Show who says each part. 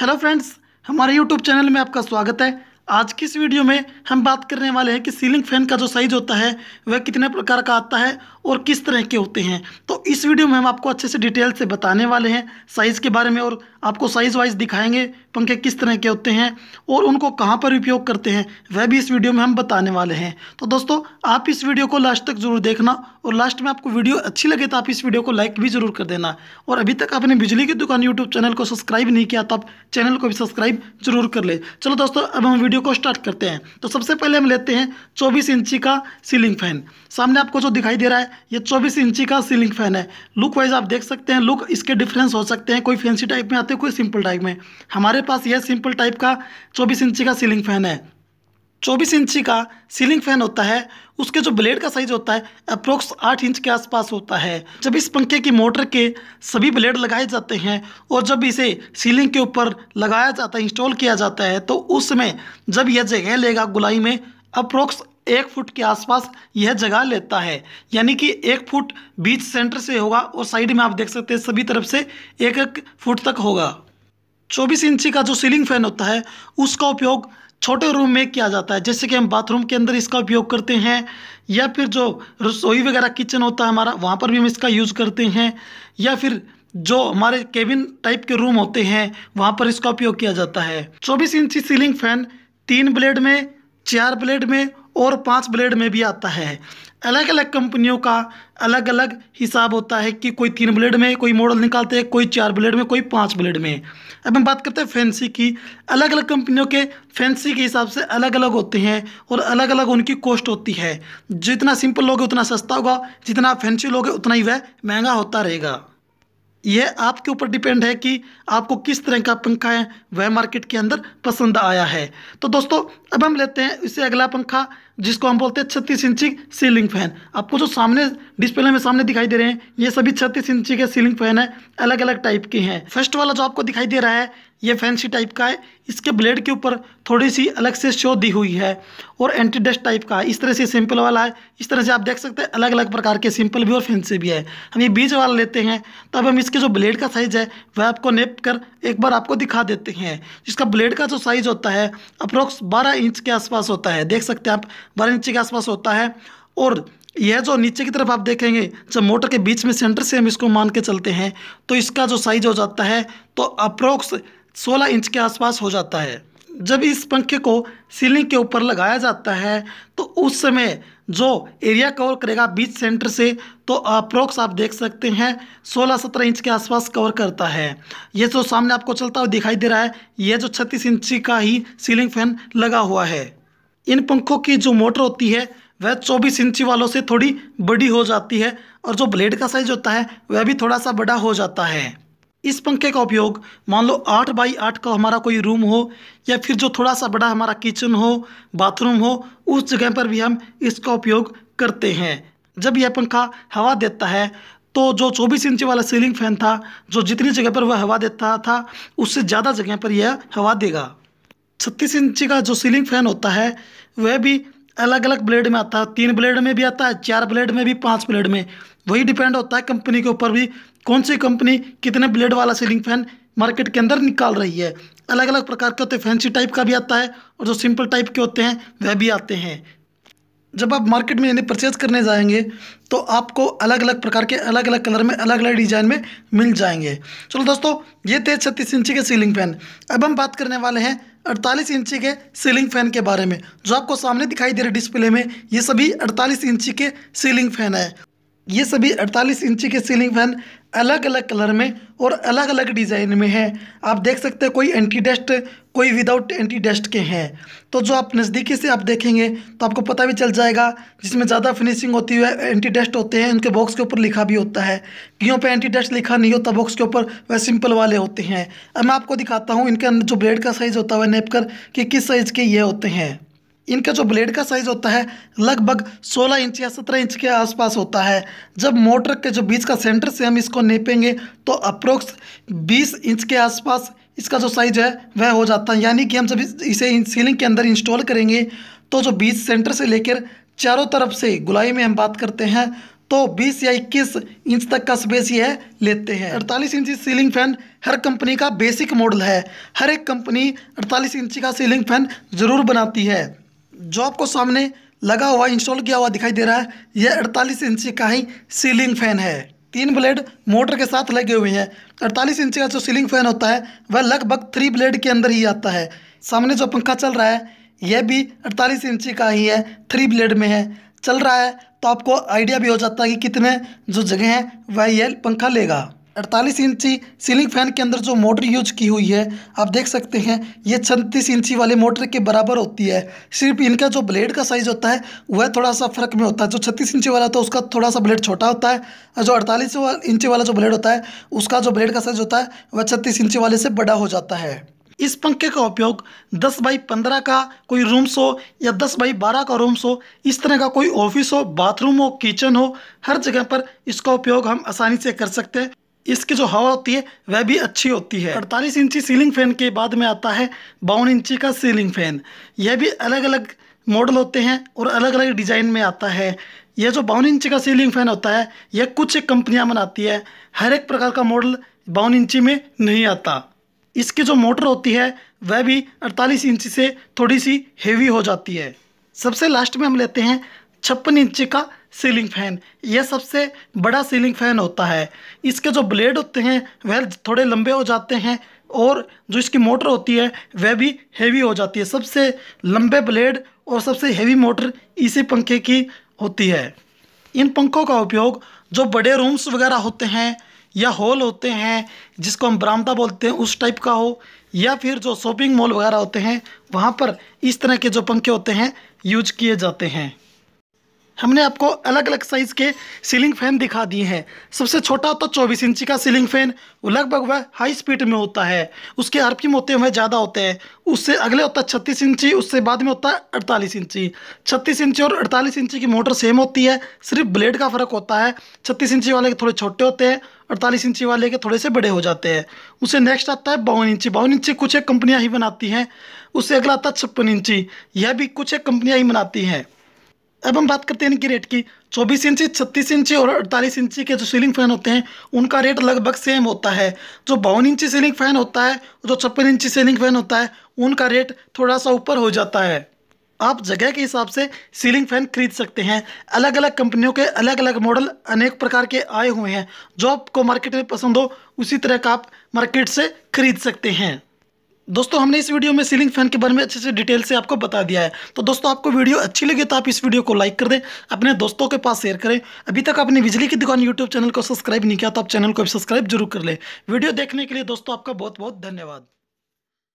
Speaker 1: hello friends हमारे YouTube channel में आपका स्वागत है आज की इस वीडियो में हम बात करने वाले हैं कि सीलिंग फैन का जो साइज़ होता है वह कितने प्रकार का आता है और किस तरह के होते हैं तो इस वीडियो में हम आपको अच्छे से डिटेल से बताने वाले हैं साइज़ के बारे में और आपको साइज़ वाइज दिखाएंगे पंखे किस तरह के होते हैं और उनको कहाँ पर उपयोग करते हैं वह भी इस वीडियो में हम बताने वाले हैं तो दोस्तों आप इस वीडियो को लास्ट तक ज़रूर देखना और लास्ट में आपको वीडियो अच्छी लगे तो आप इस वीडियो को लाइक भी ज़रूर कर देना और अभी तक आपने बिजली की दुकान यूट्यूब चैनल को सब्सक्राइब नहीं किया तो आप चैनल को भी सब्सक्राइब जरूर कर ले चलो दोस्तों अब हम वीडियो को स्टार्ट करते हैं तो सबसे पहले हम लेते हैं चौबीस इंची का सीलिंग फैन सामने आपको जो दिखाई दे रहा है ये चौबीस इंची का सीलिंग फैन है लुक वाइज आप देख सकते हैं लुक इसके डिफरेंस हो सकते हैं कोई फैंसी टाइप में आते देखो इस सिंपल टाइप में हमारे पास यह सिंपल टाइप का चौबीस इंची का सीलिंग फैन है चौबीस इंची का सीलिंग फैन होता है उसके जो ब्लेड का साइज होता है अप्रोक्स आठ इंच के आसपास होता है जब इस पंखे की मोटर के सभी ब्लेड लगाए जाते हैं और जब इसे सीलिंग के ऊपर लगाया जाता है इंस्टॉल किया जाता है तो उसमें जब यह जगह लेगा गुलाई में अप्रोक्स एक फुट के आसपास यह जगह लेता है यानी कि एक फुट बीच सेंटर से होगा और साइड में आप देख सकते हैं सभी तरफ से एक एक फुट तक होगा चौबीस इंची का जो सीलिंग फैन होता है उसका उपयोग छोटे रूम में किया जाता है जैसे कि हम बाथरूम के अंदर इसका उपयोग करते हैं या फिर जो रसोई वगैरह किचन होता है हमारा वहाँ पर भी हम इसका यूज़ करते हैं या फिर जो हमारे केबिन टाइप के रूम होते हैं वहाँ पर इसका उपयोग किया जाता है चौबीस इंची सीलिंग फैन तीन ब्लेड में चार ब्लेड में और पाँच ब्लेड में भी आता है अलग अलग कंपनियों का अलग अलग हिसाब होता है कि कोई तीन ब्लेड में कोई मॉडल निकालते हैं कोई चार ब्लेड में कोई पाँच ब्लेड में अब हम बात करते हैं फैंसी की अलग अलग कंपनियों के फैंसी के हिसाब से अलग अलग होते हैं और अलग अलग उनकी कॉस्ट होती है जितना सिंपल लोगे उतना सस्ता होगा जितना आप फैंसी लोगे उतना ही वह महंगा होता रहेगा यह आपके ऊपर डिपेंड है कि आपको किस तरह का पंखा है वह मार्केट के अंदर पसंद आया है तो दोस्तों अब हम लेते हैं इससे अगला पंखा जिसको हम बोलते हैं छत्तीस इंची सीलिंग फैन आपको जो सामने डिस्प्ले में सामने दिखाई दे रहे हैं ये सभी छत्तीस इंची के सीलिंग फैन है अलग अलग टाइप के हैं फर्स्ट वाला जो आपको दिखाई दे रहा है ये फैंसी टाइप का है इसके ब्लेड के ऊपर थोड़ी सी अलग से शो दी हुई है और एंटी डस्ट टाइप का है इस तरह से सिंपल वाला है इस तरह से आप देख सकते हैं अलग अलग प्रकार के सिंपल भी और फैंसी भी है हम ये बीच वाला लेते हैं तब हम इसके जो ब्लेड का साइज़ है वह आपको नेप कर एक बार आपको दिखा देते हैं इसका ब्लेड का जो साइज़ होता है अप्रोक्स बारह इंच के आसपास होता है देख सकते हैं आप बारह इंच के आसपास होता है और यह जो नीचे की तरफ आप देखेंगे जब मोटर के बीच में सेंटर से हम इसको मान के चलते हैं तो इसका जो साइज हो जाता है तो अप्रोक्स सोलह इंच के आसपास हो जाता है जब इस पंखे को सीलिंग के ऊपर लगाया जाता है तो उस समय जो एरिया कवर करेगा बीच सेंटर से तो अप्रोक्स आप देख सकते हैं 16-17 इंच के आसपास कवर करता है ये जो सामने आपको चलता हुआ दिखाई दे रहा है ये जो 36 इंची का ही सीलिंग फैन लगा हुआ है इन पंखों की जो मोटर होती है वह 24 इंची वालों से थोड़ी बड़ी हो जाती है और जो ब्लेड का साइज होता है वह भी थोड़ा सा बड़ा हो जाता है इस पंखे का उपयोग मान लो आठ बाई आठ का हमारा कोई रूम हो या फिर जो थोड़ा सा बड़ा हमारा किचन हो बाथरूम हो उस जगह पर भी हम इसका उपयोग करते हैं जब यह पंखा हवा देता है तो जो चौबीस इंच वाला सीलिंग फैन था जो जितनी जगह पर वह हवा देता था उससे ज़्यादा जगह पर यह हवा देगा छत्तीस इंच का जो सीलिंग फैन होता है वह भी अलग अलग ब्लेड में आता है तीन ब्लेड में भी आता है चार ब्लेड में भी पाँच ब्लेड में वही डिपेंड होता है कंपनी के ऊपर भी कौन सी कंपनी कितने ब्लेड वाला सीलिंग फैन मार्केट के अंदर निकाल रही है अलग अलग प्रकार के होते फैंसी टाइप का भी आता है और जो सिंपल टाइप के होते हैं वह भी आते हैं जब आप मार्केट में इन्हें परचेज़ करने जाएंगे तो आपको अलग अलग प्रकार के अलग अलग कलर में अलग अलग डिज़ाइन में मिल जाएंगे चलो दोस्तों ये थे छत्तीस इंची के सीलिंग फैन अब हम बात करने वाले हैं अड़तालीस इंची के सीलिंग फैन के बारे में जो आपको सामने दिखाई दे रहे डिस्प्ले में ये सभी अड़तालीस इंची के सीलिंग फैन है ये सभी 48 इंची के सीलिंग फैन अलग अलग कलर में और अलग अलग डिज़ाइन में है आप देख सकते हैं कोई एंटी डस्ट कोई विदाउट एंटी डस्ट के हैं तो जो आप नज़दीकी से आप देखेंगे तो आपको पता भी चल जाएगा जिसमें ज़्यादा फिनिशिंग होती है एंटी डस्ट होते हैं उनके बॉक्स के ऊपर लिखा भी होता है क्यों पे एंटी डस्ट लिखा नहीं होता बॉक्स के ऊपर वह सिंपल वाले होते हैं अब मैं आपको दिखाता हूँ इनके अंदर जो ब्लेड का साइज़ होता है नेपकर कि किस साइज़ के ये होते हैं इनका जो ब्लेड का साइज़ होता है लगभग 16 इंच या 17 इंच के आसपास होता है जब मोटर के जो बीच का सेंटर से हम इसको नेपेंगे तो अप्रोक्स 20 इंच के आसपास इसका जो साइज़ है वह हो जाता है यानी कि हम जब इसे सीलिंग के अंदर इंस्टॉल करेंगे तो जो बीच सेंटर से लेकर चारों तरफ से गुलाई में हम बात करते हैं तो 20 या 21 इंच तक का स्पेस यह लेते हैं 48 इंची सीलिंग फैन हर कंपनी का बेसिक मॉडल है हर एक कंपनी 48 इंची का सीलिंग फैन ज़रूर बनाती है जो आपको सामने लगा हुआ इंस्टॉल किया हुआ दिखाई दे रहा है यह अड़तालीस इंची का ही सीलिंग फैन है तीन ब्लेड मोटर के साथ लगे हुए हैं अड़तालीस इंच का जो सीलिंग फैन होता है वह लगभग थ्री ब्लेड के अंदर ही आता है सामने जो पंखा चल रहा है यह भी अड़तालीस इंची का ही है थ्री ब्लेड में है चल रहा है तो आपको आइडिया भी हो जाता है कि कितने जो जगह हैं वह यह पंखा लेगा अड़तालीस इंची सीलिंग फैन के अंदर जो मोटर यूज की हुई है आप देख सकते हैं ये छत्तीस इंची वाले मोटर के बराबर होती है सिर्फ इनका जो ब्लेड का साइज़ होता है वह थोड़ा सा फ़र्क में होता है जो छत्तीस इंची वाला होता तो है उसका थोड़ा सा ब्लेड छोटा होता है और जो अड़तालीस इंची वाला जो ब्लेड होता है उसका जो ब्लेड का साइज़ होता है वह छत्तीस इंची वाले से बड़ा हो जाता है इस पंखे का उपयोग 10 बाई 15 का कोई रूम्स हो या 10 बाई 12 का रूम्स हो इस तरह का कोई ऑफिस हो बाथरूम हो किचन हो हर जगह पर इसका उपयोग हम आसानी से कर सकते हैं इसकी जो हवा होती है वह भी अच्छी होती है अड़तालीस इंची सीलिंग फ़ैन के बाद में आता है बावन इंची का सीलिंग फ़ैन यह भी अलग अलग मॉडल होते हैं और अलग अलग डिज़ाइन में आता है यह जो बावन इंची का सीलिंग फ़ैन होता है यह कुछ कंपनियाँ बनाती है हर एक प्रकार का मॉडल बावन इंची में नहीं आता इसकी जो मोटर होती है वह भी अड़तालीस इंची से थोड़ी सी हेवी हो जाती है सबसे लास्ट में हम लेते हैं छप्पन इंची का सीलिंग फ़ैन यह सबसे बड़ा सीलिंग फ़ैन होता है इसके जो ब्लेड होते हैं वह थोड़े लंबे हो जाते हैं और जो इसकी मोटर होती है वह भी हेवी हो जाती है सबसे लंबे ब्लेड और सबसे हेवी मोटर इसी पंखे की होती है इन पंखों का उपयोग जो बड़े रूम्स वगैरह होते हैं या हॉल होते हैं जिसको हम बरामदा बोलते हैं उस टाइप का हो या फिर जो शॉपिंग मॉल वगैरह होते हैं वहाँ पर इस तरह के जो पंखे होते हैं यूज किए जाते हैं हमने आपको अलग अलग साइज़ के सीलिंग फ़ैन दिखा दिए हैं सबसे छोटा होता है चौबीस इंची का सीलिंग फ़ैन वो लगभग वह हाई स्पीड में होता है उसके आर पी मोते हुए ज़्यादा होते हैं उससे अगले होता है छत्तीस इंची उससे बाद में होता है अड़तालीस इंची छत्तीस इंची और अड़तालीस इंची की मोटर सेम होती है सिर्फ ब्लेड का फ़र्क होता है छत्तीस इंची वाले के थोड़े छोटे होते हैं अड़तालीस इंची वाले के थोड़े से बड़े हो जाते हैं उसे नेक्स्ट आता है बावन इंची बावन इंची कुछ एक कंपनियाँ ही बनाती हैं उससे अगला आता है छप्पन इंची यह भी कुछ एक कंपनियाँ ही बनाती हैं अब हम बात करते हैं इनकी रेट की चौबीस इंची छत्तीस इंची और अड़तालीस इंची के जो सीलिंग फैन होते हैं उनका रेट लगभग सेम होता है जो बावन इंची सीलिंग फैन होता है जो छप्पन इंची सीलिंग फैन होता है उनका रेट थोड़ा सा ऊपर हो जाता है आप जगह के हिसाब से सीलिंग फैन खरीद सकते हैं अलग अलग कंपनियों के अलग अलग मॉडल अनेक प्रकार के आए हुए हैं जो आपको मार्केट में पसंद हो उसी तरह का आप मार्केट से खरीद सकते हैं दोस्तों हमने इस वीडियो में सीलिंग फैन के बारे में अच्छे से डिटेल से आपको बता दिया है तो दोस्तों आपको वीडियो अच्छी लगे तो आप इस वीडियो को लाइक कर दें अपने दोस्तों के पास शेयर करें अभी तक आपने बिजली की दुकान यूट्यूब चैनल को सब्सक्राइब नहीं किया तो आप चैनल को सब्सक्राइब जरूर कर लें वीडियो देखने के लिए दोस्तों आपका बहुत बहुत धन्यवाद